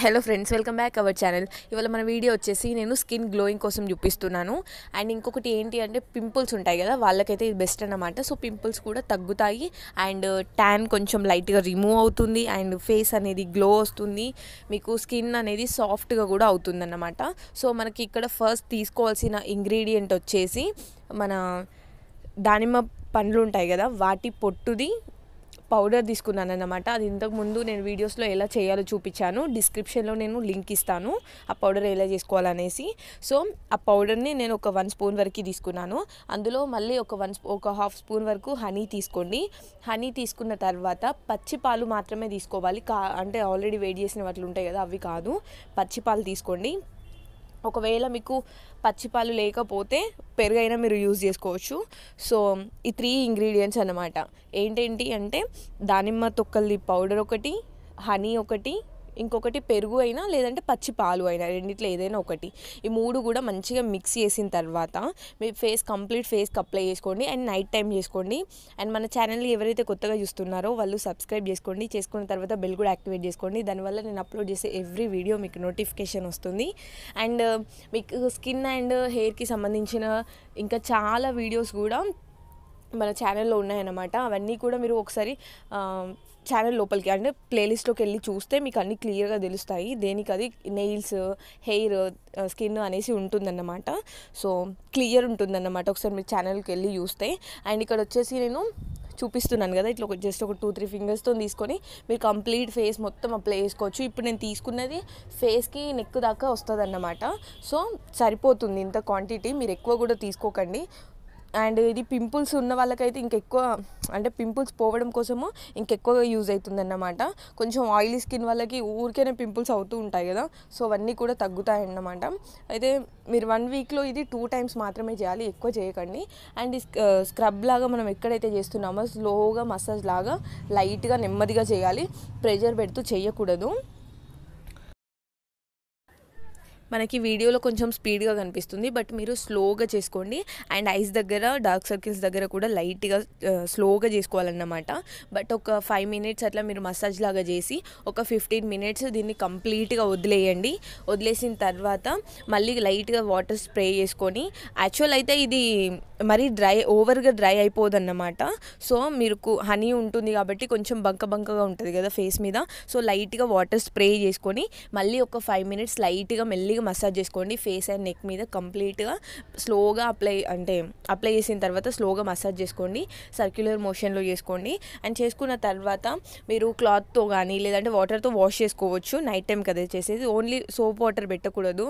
hello friends welcome back our channel ఇవాళ మన video వచ్చేసి నేను స్కిన్ గ్లోయింగ్ కోసం చూపిస్తున్నాను అండ్ ఇంకొకటి ఏంటి అంటే పింపుల్స్ ఉంటాయి కదా వాళ్ళకైతే ఇది బెస్ట్ అనమాట సో పింపుల్స్ కూడా తగ్గుతాయి అండ్ ట్యాన్ uh, కొంచెం లైట్గా రిమూవ్ అవుతుంది అండ్ ఫేస్ అనేది గ్లో వస్తుంది మీకు స్కిన్ అనేది సాఫ్ట్గా కూడా అవుతుందన్నమాట సో మనకి ఇక్కడ ఫస్ట్ తీసుకోవాల్సిన ఇంగ్రీడియంట్ వచ్చేసి మన దానిమ్మ పండ్లు ఉంటాయి కదా వాటి పొట్టుది పౌడర్ తీసుకున్నాను అనమాట అది ఇంతకుముందు నేను వీడియోస్లో ఎలా చేయాలో చూపించాను డిస్క్రిప్షన్లో నేను లింక్ ఇస్తాను ఆ పౌడర్ ఎలా చేసుకోవాలనేసి సో ఆ పౌడర్ని నేను ఒక వన్ స్పూన్ వరకు తీసుకున్నాను అందులో మళ్ళీ ఒక వన్ ఒక హాఫ్ స్పూన్ వరకు హనీ తీసుకోండి హనీ తీసుకున్న తర్వాత పచ్చి పాలు మాత్రమే తీసుకోవాలి కా అంటే ఆల్రెడీ వేడి చేసిన వాటిలు ఉంటాయి కదా అవి కాదు పచ్చి పాలు తీసుకోండి ఒకవేళ మీకు పచ్చిపాలు లేకపోతే పెరుగైనా మీరు యూజ్ చేసుకోవచ్చు సో ఈ త్రీ ఇంగ్రీడియంట్స్ అనమాట ఏంటేంటి అంటే దానిమ్మ తొక్కల్ది పౌడర్ ఒకటి హనీ ఒకటి ఇంకొకటి పెరుగు అయినా లేదంటే పచ్చి పాలు అయినా రెండిట్లో ఏదైనా ఒకటి ఈ మూడు కూడా మంచిగా మిక్స్ చేసిన తర్వాత మీ ఫేస్ కంప్లీట్ ఫేస్కి అప్లై చేసుకోండి అండ్ నైట్ టైం చేసుకోండి అండ్ మన ఛానల్ని ఎవరైతే కొత్తగా చూస్తున్నారో వాళ్ళు సబ్స్క్రైబ్ చేసుకోండి చేసుకున్న తర్వాత బెల్ కూడా యాక్టివేట్ చేసుకోండి దానివల్ల నేను అప్లోడ్ చేసే ఎవ్రీ వీడియో మీకు నోటిఫికేషన్ వస్తుంది అండ్ మీకు స్కిన్ అండ్ హెయిర్కి సంబంధించిన ఇంకా చాలా వీడియోస్ కూడా మన ఛానల్లో ఉన్నాయన్నమాట అవన్నీ కూడా మీరు ఒకసారి ఛానల్ లోపలికి అంటే ప్లేలిస్ట్లోకి వెళ్ళి చూస్తే మీకు అన్నీ క్లియర్గా తెలుస్తాయి దేనికి అది నెయిల్స్ హెయిర్ స్కిన్ అనేసి ఉంటుందన్నమాట సో క్లియర్ ఉంటుందన్నమాట ఒకసారి మీరు ఛానల్కి వెళ్ళి చూస్తే అండ్ ఇక్కడ వచ్చేసి నేను చూపిస్తున్నాను కదా ఇట్లా ఒక జస్ట్ ఒక టూ త్రీ ఫింగర్స్తో తీసుకొని మీరు కంప్లీట్ ఫేస్ మొత్తం అప్లై చేసుకోవచ్చు ఇప్పుడు నేను తీసుకున్నది ఫేస్కి నెక్ దాకా వస్తుంది అన్నమాట సో సరిపోతుంది ఇంత క్వాంటిటీ మీరు ఎక్కువ కూడా తీసుకోకండి అండ్ ఇది పింపుల్స్ ఉన్న వాళ్ళకైతే ఇంకెక్కువ అంటే పింపుల్స్ పోవడం కోసము ఇంకెక్కువగా యూజ్ అవుతుంది అన్నమాట కొంచెం ఆయిలీ స్కిన్ వాళ్ళకి ఊరికేనే పింపుల్స్ అవుతూ ఉంటాయి కదా సో అవన్నీ కూడా తగ్గుతాయి అన్నమాట అయితే మీరు వన్ వీక్లో ఇది టూ టైమ్స్ మాత్రమే చేయాలి ఎక్కువ చేయకండి అండ్ స్క్రబ్ లాగా మనం ఎక్కడైతే చేస్తున్నామో స్లోగా మసాజ్ లాగా లైట్గా నెమ్మదిగా చేయాలి ప్రెషర్ పెడుతూ చేయకూడదు మనకి వీడియోలో కొంచెం స్పీడ్గా కనిపిస్తుంది బట్ మీరు స్లోగా చేసుకోండి అండ్ ఐస్ దగ్గర డార్క్ సర్కిల్స్ దగ్గర కూడా లైట్గా స్లోగా చేసుకోవాలన్నమాట బట్ ఒక ఫైవ్ మినిట్స్ అట్లా మీరు మసాజ్ లాగా చేసి ఒక ఫిఫ్టీన్ మినిట్స్ దీన్ని కంప్లీట్గా వదిలేయండి వదిలేసిన తర్వాత మళ్ళీ లైట్గా వాటర్ స్ప్రే చేసుకొని యాక్చువల్ అయితే ఇది మరీ డ్రై ఓవర్గా డ్రై అయిపోదన్నమాట సో మీకు హనీ ఉంటుంది కాబట్టి కొంచెం బంక బంకగా ఉంటుంది కదా ఫేస్ మీద సో లైట్గా వాటర్ స్ప్రే చేసుకొని మళ్ళీ ఒక ఫైవ్ మినిట్స్ లైట్గా మెల్లిగా మసాజ్ చేసుకోండి ఫేస్ అండ్ నెక్ మీద కంప్లీట్గా స్లోగా అప్లై అంటే అప్లై చేసిన తర్వాత స్లోగా మసాజ్ చేసుకోండి సర్క్యులర్ మోషన్లో చేసుకోండి అండ్ చేసుకున్న తర్వాత మీరు క్లాత్తో కానీ లేదంటే వాటర్తో వాష్ చేసుకోవచ్చు నైట్ టైం కదా చేసేది ఓన్లీ సోప్ వాటర్ పెట్టకూడదు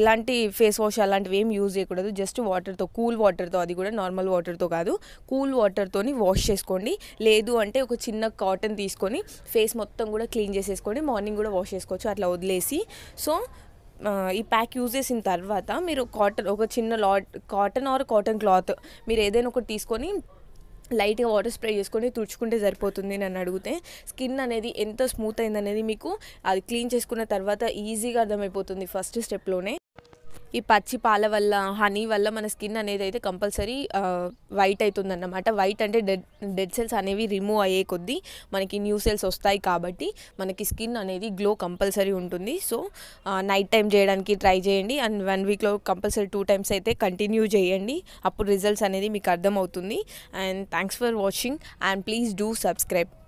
ఎలాంటి ఫేస్ వాష్ అలాంటివి ఏం యూజ్ చేయకూడదు జస్ట్ వాటర్తో కూల్ కూల్ వాటర్తో అది కూడా నార్మల్ వాటర్తో కాదు కూల్ వాటర్తోని వాష్ చేసుకోండి లేదు అంటే ఒక చిన్న కాటన్ తీసుకొని ఫేస్ మొత్తం కూడా క్లీన్ చేసేసుకొని మార్నింగ్ కూడా వాష్ చేసుకోవచ్చు అట్లా వదిలేసి సో ఈ ప్యాక్ యూజ్ చేసిన తర్వాత మీరు కాటన్ ఒక చిన్న lot cotton or cotton cloth మీరు ఏదైనా ఒకటి తీసుకొని లైట్గా వాటర్ స్ప్రే చేసుకొని తుడుచుకుంటే సరిపోతుంది నన్ను అడిగితే స్కిన్ అనేది ఎంత స్మూత్ అయిందనేది మీకు అది క్లీన్ చేసుకున్న తర్వాత ఈజీగా అర్థమైపోతుంది ఫస్ట్ స్టెప్లోనే ఈ పచ్చి పాల వల్ల హనీ వల్ల మన స్కిన్ అనేది అయితే కంపల్సరీ వైట్ అవుతుందన్నమాట వైట్ అంటే డెడ్ డెడ్ సెల్స్ అనేవి రిమూవ్ అయ్యే కొద్దీ మనకి న్యూ సెల్స్ వస్తాయి కాబట్టి మనకి స్కిన్ అనేది గ్లో కంపల్సరీ ఉంటుంది సో నైట్ టైం చేయడానికి ట్రై చేయండి అండ్ వన్ వీక్లో కంపల్సరీ టూ టైమ్స్ అయితే కంటిన్యూ చేయండి అప్పుడు రిజల్ట్స్ అనేది మీకు అర్థమవుతుంది and thanks for watching and please do subscribe